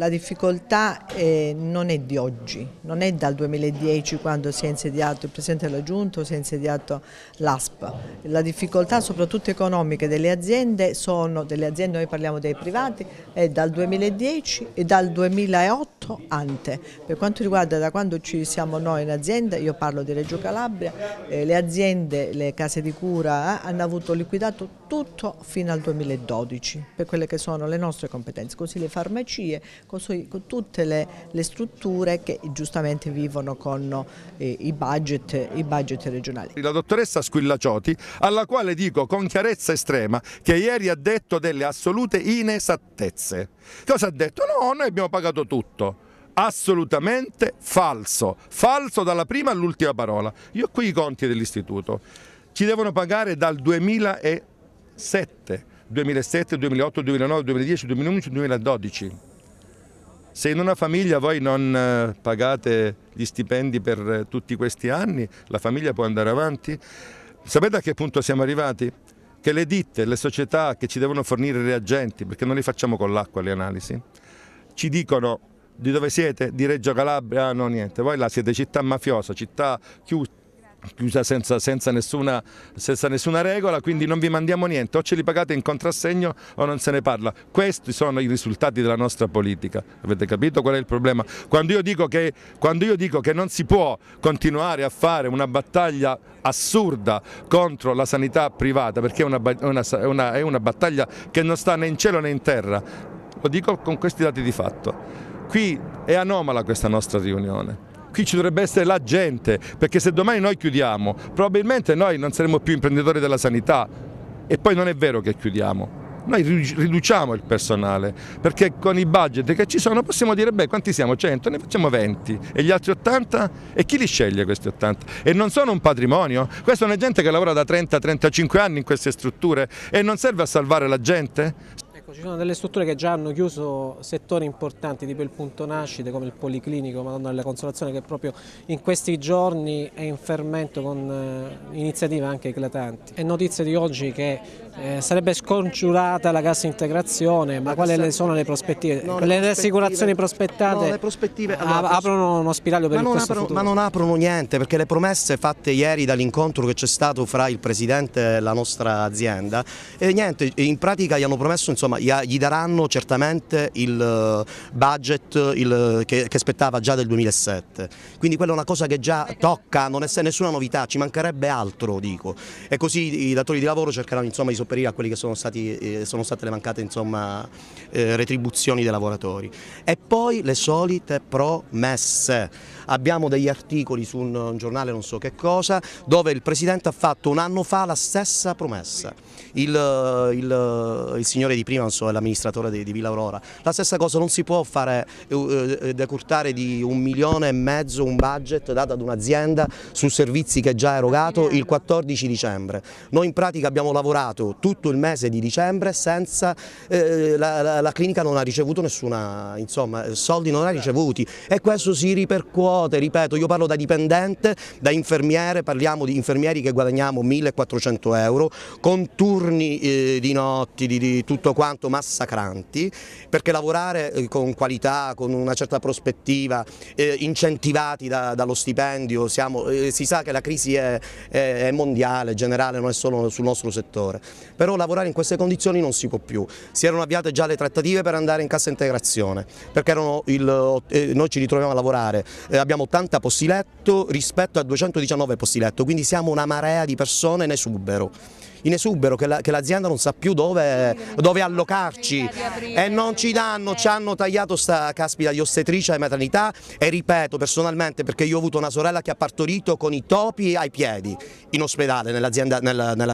La difficoltà eh, non è di oggi, non è dal 2010 quando si è insediato il Presidente della Giunta o si è insediato l'ASP. La difficoltà soprattutto economiche delle aziende sono, delle aziende noi parliamo dei privati, è dal 2010 e dal 2008 quanto ante. Per quanto riguarda da quando ci siamo noi in azienda, io parlo di Reggio Calabria, eh, le aziende, le case di cura eh, hanno avuto liquidato tutto fino al 2012 per quelle che sono le nostre competenze, così le farmacie, così tutte le, le strutture che giustamente vivono con eh, i, budget, i budget regionali. La dottoressa Squillacioti, alla quale dico con chiarezza estrema che ieri ha detto delle assolute inesattezze. Cosa ha detto? No, noi abbiamo pagato tutto assolutamente falso, falso dalla prima all'ultima parola. Io ho qui i conti dell'istituto, ci devono pagare dal 2007, 2007, 2008, 2009, 2010, 2011, 2012. Se in una famiglia voi non eh, pagate gli stipendi per eh, tutti questi anni, la famiglia può andare avanti? Sapete a che punto siamo arrivati? Che le ditte, le società che ci devono fornire reagenti, perché non li facciamo con l'acqua le analisi, ci dicono di dove siete? Di Reggio Calabria? No, niente. Voi là siete città mafiosa, città chiusa chiusa senza, senza, nessuna, senza, nessuna, regola, quindi non vi mandiamo niente, o ce li pagate in contrassegno o non se ne parla. Questi sono i risultati della nostra politica, avete capito qual è il problema? Quando io dico che, io dico che non si può continuare a fare una battaglia assurda contro la sanità privata, perché è una, una, una, è una battaglia che non sta né in cielo né in terra, lo dico con questi dati di fatto. Qui è anomala questa nostra riunione qui ci dovrebbe essere la gente, perché se domani noi chiudiamo, probabilmente noi non saremo più imprenditori della sanità e poi non è vero che chiudiamo. Noi riduciamo il personale perché con i budget che ci sono possiamo dire beh quanti siamo? 100, ne facciamo 20 e gli altri 80? E chi li sceglie questi 80? E non sono un patrimonio? Questa è una gente che lavora da 30-35 anni in queste strutture e non serve a salvare la gente? Ci sono delle strutture che già hanno chiuso settori importanti, tipo il punto nascite, come il Policlinico, Madonna della Consolazione, che proprio in questi giorni è in fermento con eh, iniziative anche eclatanti. È notizia di oggi che eh, sarebbe scongiurata la cassa integrazione, ma quali le sono le prospettive? No, le, le assicurazioni prospettate no, le prospettive, allora, aprono uno spiraglio per il aprono, futuro. Ma non aprono niente, perché le promesse fatte ieri dall'incontro che c'è stato fra il Presidente e la nostra azienda, e eh, niente, in pratica gli hanno promesso, insomma, gli daranno certamente il eh, budget il, che, che, spettava già del 2007, quindi quella è una cosa che già tocca, non è nessuna novità, ci mancherebbe altro, dico, e così i datori di lavoro cercheranno insomma di sopperire a quelle che sono, stati, eh, sono state le mancate insomma, eh, retribuzioni dei lavoratori. E poi le solite promesse. Abbiamo degli articoli su un, un giornale non so che cosa dove il Presidente ha fatto un anno fa la stessa promessa il, il, il signore di prima l'amministratore di, di, Villa Aurora. La stessa cosa non si può fare eh, eh, eh, decurtare di un milione e mezzo un budget dato ad un'azienda su servizi che già erogato il 14 dicembre. Noi in pratica abbiamo lavorato tutto il mese di dicembre senza, eh, la, la, la, clinica non ha ricevuto nessuna, insomma, soldi non ha ricevuti e questo si ripercuote, ripeto, io parlo da dipendente, da infermiere, parliamo di infermieri che guadagniamo 1400 euro, con turni turni eh, di notti, di, di, tutto quanto massacranti, perché lavorare eh, con qualità, con una certa prospettiva, eh, incentivati da, dallo stipendio, siamo, eh, si sa che la crisi è, è, è, mondiale, generale, non è solo sul nostro settore, però lavorare in queste condizioni non si può più, si erano avviate già le trattative per andare in cassa integrazione, perché il, eh, noi ci ritroviamo a lavorare, eh, abbiamo 80 posti letto rispetto a 219 posti letto, quindi siamo una marea di persone ne subero in esubero, che l'azienda non sa più dove, dove allocarci e non ci danno, ci hanno tagliato sta caspita di ostetricia e maternità e ripeto personalmente perché io ho avuto una sorella che ha partorito con i topi ai piedi in ospedale nell'azienda nella, nella